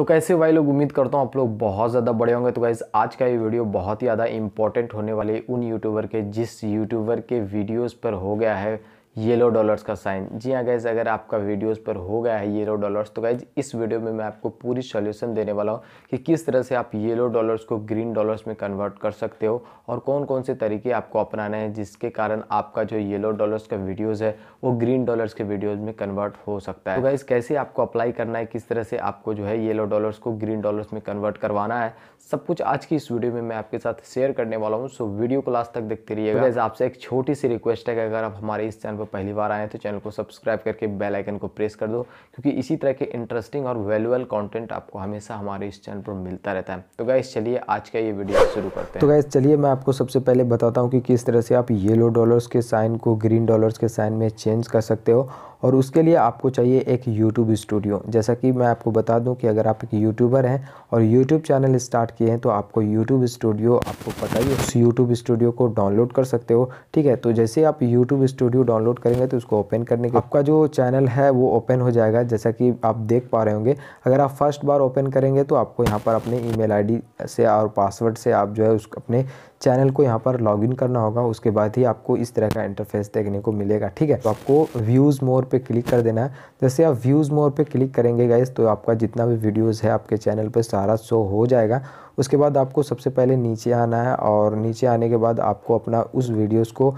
तो कैसे भाई लोग उम्मीद करता हूँ आप लोग बहुत ज़्यादा बड़े होंगे तो गैस आज का ये वीडियो बहुत ही ज़्यादा इंपॉर्टेंट होने वाले उन यूट्यूबर के जिस यूट्यूबर के वीडियोस पर हो गया है येलो डॉलर्स का साइन जी हाँ गैज़ अगर आपका वीडियोस पर हो गया है येलो डॉलर्स तो गैज़ इस वीडियो में मैं आपको पूरी सॉल्यूशन देने वाला हूँ कि किस तरह से आप येलो डॉलर्स को ग्रीन डॉलर्स में कन्वर्ट कर सकते हो और कौन कौन से तरीके आपको अपनाने हैं जिसके कारण आपका जो येलो डॉलर्स का वीडियोज़ है वो ग्रीन डॉलर्स के वीडियोज़ में कन्वर्ट हो सकता है तो गैज़ कैसे आपको अप्लाई करना है किस तरह से आपको जो है येलो डॉलर्स को ग्रीन डॉलर्स में कन्वर्ट करवाना है सब कुछ आज की इस वीडियो में मैं आपके साथ शेयर करने वाला हूँ सो वीडियो को लास्ट तक देखते रहिएगा गैज़ तो आपसे एक छोटी सी रिक्वेस्ट है कि अगर आप हमारे इस चैनल पर पहली बार आए हैं तो चैनल को सब्सक्राइब करके बेल आइकन को प्रेस कर दो क्योंकि इसी तरह के इंटरेस्टिंग और वैल्यूबल कंटेंट आपको हमेशा हमारे इस चैनल पर मिलता रहता है तो गाइस चलिए आज का ये वीडियो शुरू करते हैं तो गाइस चलिए मैं आपको सबसे पहले बताता हूँ कि किस तरह से आप येलो डॉलर्स के साइन को ग्रीन डॉलर्स के साइन में चेंज कर सकते हो और उसके लिए आपको चाहिए एक यूट्यूब स्टूडियो जैसा कि मैं आपको बता दूं कि अगर आप एक यूट्यूबर हैं और यूट्यूब चैनल स्टार्ट किए हैं तो आपको यूट्यूब स्टूडियो आपको पता ही उस यूट्यूब स्टूडियो को डाउनलोड कर सकते हो ठीक है तो जैसे आप यूट्यूब स्टूडियो डाउनलोड करेंगे तो उसको ओपन करने का आपका जो चैनल है वो ओपन हो जाएगा जैसा कि आप देख पा रहे होंगे अगर आप फर्स्ट बार ओपन करेंगे तो आपको यहाँ पर अपने ई मेल से और पासवर्ड से आप जो है उस अपने चैनल को यहाँ पर लॉगिन करना होगा उसके बाद ही आपको इस तरह का इंटरफेस देखने को मिलेगा ठीक है तो आपको व्यूज़ मोर पे क्लिक कर देना है जैसे आप व्यूज़ मोर पे क्लिक करेंगे गाइज तो आपका जितना भी वीडियोज़ है आपके चैनल पर सारा शो हो जाएगा उसके बाद आपको सबसे पहले नीचे आना है और नीचे आने के बाद आपको अपना उस वीडियोज़ को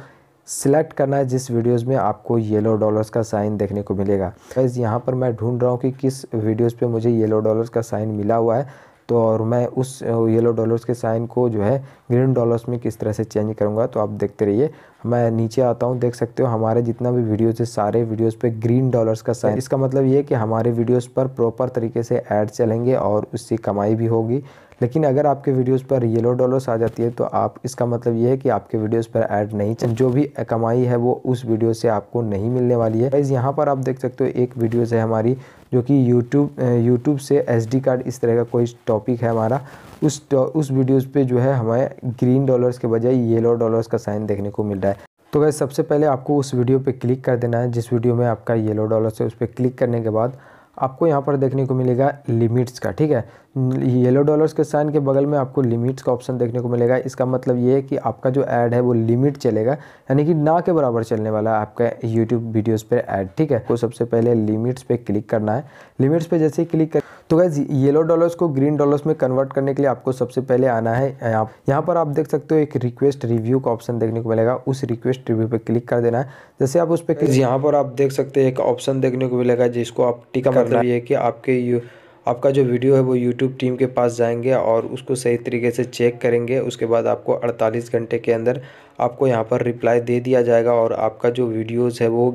सिलेक्ट करना है जिस वीडियोस में आपको येलो डॉलर्स का साइन देखने को मिलेगा गाइज़ यहाँ पर मैं ढूंढ रहा हूँ कि किस वीडियोस पे मुझे येलो डॉलर्स का साइन मिला हुआ है तो और मैं उस येलो डॉलर्स के साइन को जो है ग्रीन डॉलर्स में किस तरह से चेंज करूँगा तो आप देखते रहिए मैं नीचे आता हूँ देख सकते हो हमारे जितना भी वीडियोज़ है सारे वीडियोज़ पे ग्रीन डॉलर्स का साइन इसका मतलब ये कि हमारे वीडियोज़ पर प्रॉपर तरीके से एड चलेंगे और उससे कमाई भी होगी लेकिन अगर आपके वीडियोस पर येलो डॉलर्स आ जाती है तो आप इसका मतलब ये है कि आपके वीडियोस पर ऐड नहीं चल जो भी कमाई है वो उस वीडियो से आपको नहीं मिलने वाली है गाइज यहाँ पर आप देख सकते हो एक वीडियोज़ है हमारी जो कि यूट्यूब यूट्यूब से एस कार्ड इस तरह का कोई टॉपिक है हमारा उस उस वीडियोज़ पे जो है हमें ग्रीन डॉलर्स के बजाय येलो डॉलर्स का साइन देखने को मिल रहा है तो वैसे सबसे पहले आपको उस वीडियो पे क्लिक कर देना है जिस वीडियो में आपका येलो डॉलर्स है उस पर क्लिक करने के बाद आपको यहाँ पर देखने को मिलेगा लिमिट्स का ठीक है येलो डॉलर्स के साइन के बगल में आपको लिमिट्स का ऑप्शन देखने को मिलेगा इसका मतलब ये है कि आपका जो ऐड है वो लिमिट चलेगा यानी कि ना के बराबर चलने वाला है आपका यूट्यूब वीडियोज़ पर ऐड ठीक है तो सबसे पहले लिमिट्स पर क्लिक करना है लिमिट्स पर जैसे ही क्लिक कर तो गैस येलो डॉलर्स को ग्रीन डॉलर्स में कन्वर्ट करने के लिए आपको सबसे पहले आना है आप यहाँ पर आप देख सकते हो एक रिक्वेस्ट रिव्यू का ऑप्शन देखने को मिलेगा उस रिक्वेस्ट रिव्यू पर क्लिक कर देना है जैसे आप उस पर यहाँ पर आप देख सकते हैं एक ऑप्शन देखने को मिलेगा जिसको आप टिका मतलब ये कि आपके यू आपका जो वीडियो है वो यूट्यूब टीम के पास जाएंगे और उसको सही तरीके से चेक करेंगे उसके बाद आपको 48 घंटे के अंदर आपको यहाँ पर रिप्लाई दे दिया जाएगा और आपका जो वीडियोज़ है वो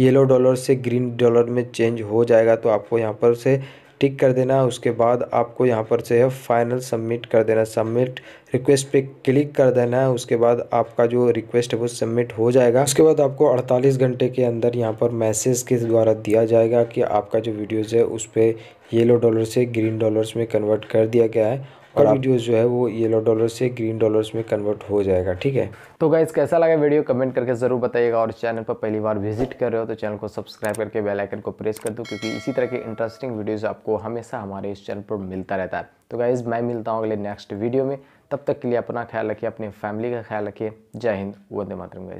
येलो डॉलर से ग्रीन डॉलर में चेंज हो जाएगा तो आपको यहाँ पर से टिक कर देना उसके बाद आपको यहाँ पर जो है फाइनल सबमिट कर देना सबमिट रिक्वेस्ट पे क्लिक कर देना है उसके बाद आपका जो रिक्वेस्ट है वो सबमिट हो जाएगा उसके बाद आपको 48 घंटे के अंदर यहाँ पर मैसेज के द्वारा दिया जाएगा कि आपका जो वीडियोज़ है उस पर येलो डॉलर से ग्रीन डॉलर्स में कन्वर्ट कर दिया गया है आपका वीडियो जो है वो येलो डॉलर से ग्रीन डॉलर्स में कन्वर्ट हो जाएगा ठीक है तो गाइज कैसा लगा वीडियो कमेंट करके ज़रूर बताइएगा और चैनल पर पहली बार विजिट कर रहे हो तो चैनल को सब्सक्राइब करके बेलाइकन को प्रेस कर दो क्योंकि इसी तरह के इंटरेस्टिंग वीडियोज़ आपको हमेशा हमारे इस चैनल पर मिलता रहता है तो गाइज़ मैं मिलता हूँ अगले नेक्स्ट वीडियो में तब तक के लिए अपना ख्याल रखिए अपनी फैमिली का ख्याल रखिए जय हिंद वंदे मातरम गाइज